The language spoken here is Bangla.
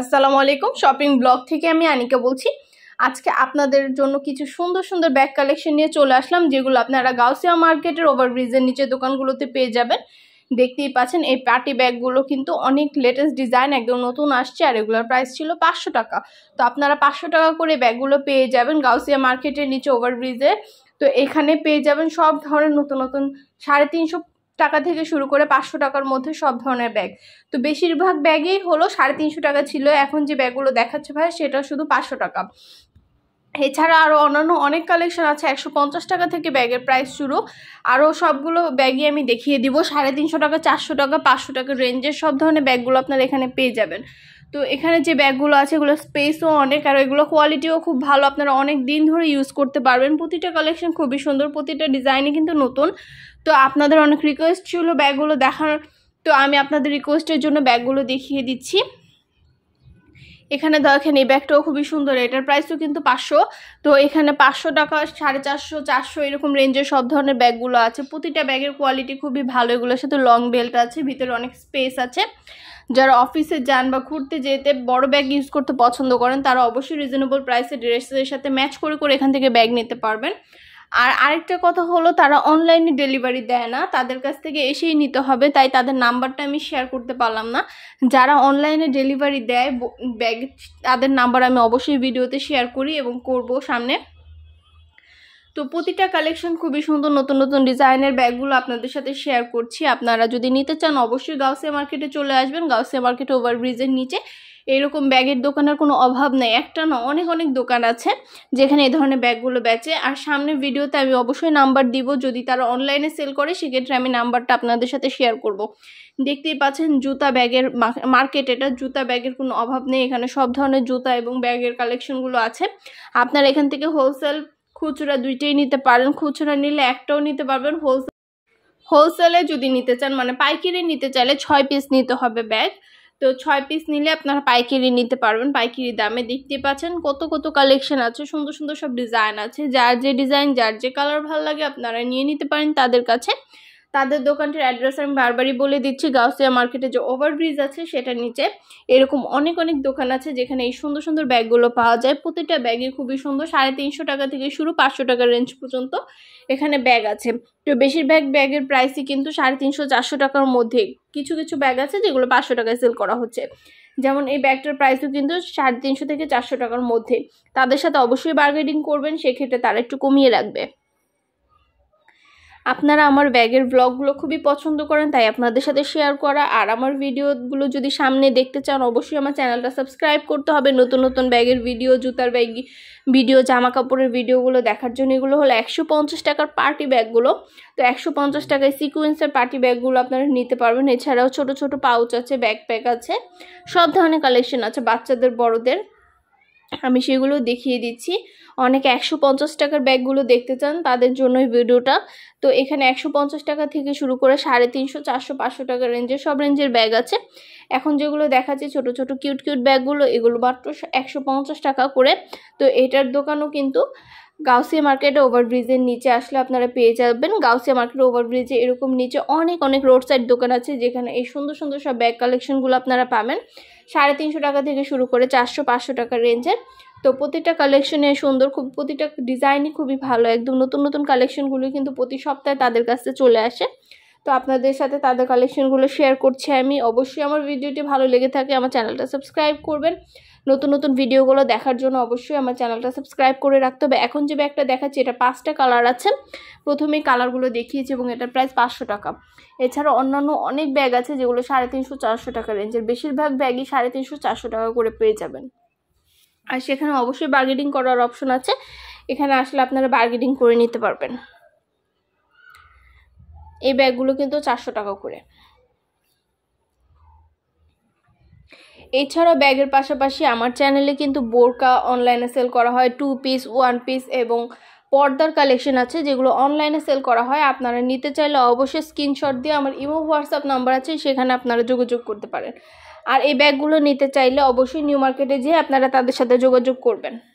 আসসালামু আলাইকুম শপিং ব্লগ থেকে আমি আনিকা বলছি আজকে আপনাদের জন্য কিছু সুন্দর সুন্দর ব্যাগ কালেকশন নিয়ে চলে আসলাম যেগুলো আপনারা গাউসিয়া মার্কেটের ওভারব্রিজের নিচে দোকানগুলোতে পেয়ে যাবেন দেখতেই পাচ্ছেন এই পার্টি ব্যাগগুলো কিন্তু অনেক লেটেস্ট ডিজাইন একদম নতুন আসছে আর এগুলোর প্রাইস ছিল পাঁচশো টাকা তো আপনারা পাঁচশো টাকা করে ব্যাগগুলো পেয়ে যাবেন গাউসিয়া মার্কেটের নিচে ওভারব্রিজে তো এখানে পেয়ে যাবেন সব ধরনের নতুন নতুন সাড়ে তিনশো টাকা থেকে শুরু করে পাঁচশো টাকার মধ্যে সব ধরনের ব্যাগ তো বেশিরভাগ ব্যাগেই হলো সাড়ে তিনশো টাকা ছিল এখন যে ব্যাগগুলো দেখাচ্ছে ভাই সেটা শুধু পাঁচশো টাকা এছাড়া আরও অন্যান্য অনেক কালেকশন আছে একশো পঞ্চাশ টাকা থেকে ব্যাগের প্রাইস শুরু আরও সবগুলো ব্যাগই আমি দেখিয়ে দিব সাড়ে তিনশো টাকা চারশো টাকা পাঁচশো টাকা রেঞ্জের সব ধরনের ব্যাগগুলো আপনারা এখানে পেয়ে যাবেন তো এখানে যে ব্যাগগুলো আছে এগুলো স্পেসও অনেক আর এগুলো কোয়ালিটিও খুব ভালো আপনারা অনেক দিন ধরে ইউজ করতে পারবেন প্রতিটা কালেকশন খুবই সুন্দর প্রতিটা ডিজাইনই কিন্তু নতুন তো আপনাদের অনেক রিকোয়েস্ট ছিল ব্যাগগুলো দেখার তো আমি আপনাদের রিকোয়েস্টের জন্য ব্যাগগুলো দেখিয়ে দিচ্ছি এখানে দেখেন এই ব্যাগটাও খুবই সুন্দর এটার প্রাইসও কিন্তু পাঁচশো তো এখানে পাঁচশো টাকা সাড়ে চারশো চারশো এরকম রেঞ্জের সব ধরনের ব্যাগগুলো আছে প্রতিটা ব্যাগের কোয়ালিটি খুবই ভালো এগুলোর সাথে লং বেল্ট আছে ভিতরে অনেক স্পেস আছে যারা অফিসে যান বা ঘুরতে যেতে বড় ব্যাগ ইউজ করতে পছন্দ করেন তারা অবশ্যই রিজনেবল প্রাইসে ড্রেসের সাথে ম্যাচ করে করে এখান থেকে ব্যাগ নিতে পারবেন আর আরেকটা কথা হলো তারা অনলাইনে ডেলিভারি দেয় না তাদের কাছ থেকে এসেই নিতে হবে তাই তাদের নাম্বারটা আমি শেয়ার করতে পারলাম না যারা অনলাইনে ডেলিভারি দেয় ব্যাগ তাদের নাম্বার আমি অবশ্যই ভিডিওতে শেয়ার করি এবং করব সামনে তো প্রতিটা কালেকশন খুবই সুন্দর নতুন নতুন ডিজাইনের ব্যাগগুলো আপনাদের সাথে শেয়ার করছি আপনারা যদি নিতে চান অবশ্যই গাউসিয়া মার্কেটে চলে আসবেন গাউসিয়া মার্কেট ওভারব্রিজের নিচে এরকম ব্যাগের দোকানের কোনো অভাব নেই একটা না অনেক অনেক দোকান আছে যেখানে এই ধরনের ব্যাগগুলো বেচে আর সামনের ভিডিওতে আমি অবশ্যই নাম্বার দিব যদি তারা অনলাইনে সেল করে সেক্ষেত্রে আমি নাম্বারটা আপনাদের সাথে শেয়ার করব। দেখতেই পাচ্ছেন জুতা ব্যাগের মার্কেট এটা জুতা ব্যাগের কোনো অভাব নেই এখানে সব ধরনের জুতা এবং ব্যাগের কালেকশনগুলো আছে আপনারা এখান থেকে হোলসেল খুচরা দুইটাই নিতে পারেন খুচরা নিলে একটাও নিতে পারবেন হোলসেল হোলসেলে যদি নিতে চান মানে পাইকারি নিতে চাইলে ছয় পিস নিতে হবে ব্যাগ তো ছয় পিস নিলে আপনারা পাইকারি নিতে পারবেন পাইকারি দামে দেখতে পাচ্ছেন কত কত কালেকশন আছে সুন্দর সুন্দর সব ডিজাইন আছে যার যে ডিজাইন যার যে কালার ভালো লাগে আপনারা নিয়ে নিতে পারেন তাদের কাছে তাদের দোকানটির অ্যাড্রেস আমি বারবারই বলে দিচ্ছি গাউসিয়া মার্কেটে যে ওভারব্রিজ আছে সেটার নিচে এরকম অনেক অনেক দোকান আছে যেখানে এই সুন্দর সুন্দর ব্যাগগুলো পাওয়া যায় প্রতিটা ব্যাগই খুবই সুন্দর সাড়ে তিনশো টাকা থেকে শুরু পাঁচশো টাকার রেঞ্জ পর্যন্ত এখানে ব্যাগ আছে তো বেশিরভাগ ব্যাগের প্রাইসই কিন্তু সাড়ে তিনশো চারশো টাকার মধ্যে কিছু কিছু ব্যাগ আছে যেগুলো পাঁচশো টাকায় সেল করা হচ্ছে যেমন এই ব্যাগটার প্রাইসও কিন্তু সাড়ে তিনশো থেকে চারশো টাকার মধ্যে তাদের সাথে অবশ্যই বার্গেনিং করবেন সেক্ষেত্রে তারা একটু কমিয়ে রাখবে আপনারা আমার ব্যাগের ব্লগুলো খুবই পছন্দ করেন তাই আপনাদের সাথে শেয়ার করা আর আমার ভিডিওগুলো যদি সামনে দেখতে চান অবশ্যই আমার চ্যানেলটা সাবস্ক্রাইব করতে হবে নতুন নতুন ব্যাগের ভিডিও জুতার ব্যাগ ভিডিও জামা কাপড়ের ভিডিওগুলো দেখার জন্য এগুলো হলো একশো টাকার পার্টি ব্যাগগুলো তো একশো পঞ্চাশ টাকায় সিকুয়েন্সের পার্টি ব্যাগগুলো আপনারা নিতে পারবেন এছাড়াও ছোট ছোট পাউচ আছে প্যাক আছে সব ধরনের কালেকশন আছে বাচ্চাদের বড়দের আমি সেগুলো দেখিয়ে দিচ্ছি অনেকে একশো পঞ্চাশ টাকার ব্যাগগুলো দেখতে চান তাদের জন্যই ভিডিওটা তো এখানে একশো পঞ্চাশ টাকা থেকে শুরু করে সাড়ে তিনশো চারশো পাঁচশো টাকা রেঞ্জের সব রেঞ্জের ব্যাগ আছে এখন যেগুলো দেখাচ্ছে ছোট ছোট কিউট কিউট ব্যাগগুলো এগুলো মাত্র একশো পঞ্চাশ টাকা করে তো এটার দোকানও কিন্তু গাউসিয়া মার্কেট ওভারব্রিজের নিচে আসলে আপনারা পেয়ে যাবেন গাউসিয়া মার্কেট ওভারব্রিজে এরকম নিচে অনেক অনেক রোড সাইড দোকান আছে যেখানে এই সুন্দর সুন্দর সব ব্যাগ কালেকশনগুলো আপনারা পাবেন সাড়ে তিনশো টাকা থেকে শুরু করে চারশো পাঁচশো টাকার রেঞ্জের তো প্রতিটা কালেকশনে সুন্দর খুব প্রতিটা ডিজাইনই খুবই ভালো একদম নতুন নতুন কালেকশনগুলো কিন্তু প্রতি সপ্তাহে তাদের কাছে চলে আসে তো আপনাদের সাথে তাদের কালেকশনগুলো শেয়ার করছি আমি অবশ্যই আমার ভিডিওটি ভালো লেগে থাকে আমার চ্যানেলটা সাবস্ক্রাইব করবেন নতুন নতুন ভিডিওগুলো দেখার জন্য অবশ্যই আমার চ্যানেলটা সাবস্ক্রাইব করে রাখতে হবে এখন যে ব্যাগটা দেখাচ্ছি এটা পাঁচটা কালার আছে প্রথমে কালারগুলো দেখিয়েছি এবং এটার প্রাইস পাঁচশো টাকা এছাড়া অন্যান্য অনেক ব্যাগ আছে যেগুলো সাড়ে তিনশো চারশো টাকা রেঞ্জের বেশিরভাগ ব্যাগই সাড়ে তিনশো চারশো টাকা করে পেয়ে যাবেন আর সেখানে অবশ্যই বার্গেনিং করার অপশন আছে এখানে আসলে আপনারা বার্গেনিং করে নিতে পারবেন এই ব্যাগগুলো কিন্তু চারশো টাকা করে এছাড়া ব্যাগের পাশাপাশি আমার চ্যানেলে কিন্তু বোরকা অনলাইনে সেল করা হয় টু পিস ওয়ান পিস এবং পর্দার কালেকশন আছে যেগুলো অনলাইনে সেল করা হয় আপনারা নিতে চাইলে অবশ্যই স্ক্রিনশট দিয়ে আমার ইমো হোয়াটসঅ্যাপ নাম্বার আছে সেখানে আপনারা যোগাযোগ করতে পারেন আর এই ব্যাগগুলো নিতে চাইলে অবশ্যই নিউ মার্কেটে যেয়ে আপনারা তাদের সাথে যোগাযোগ করবেন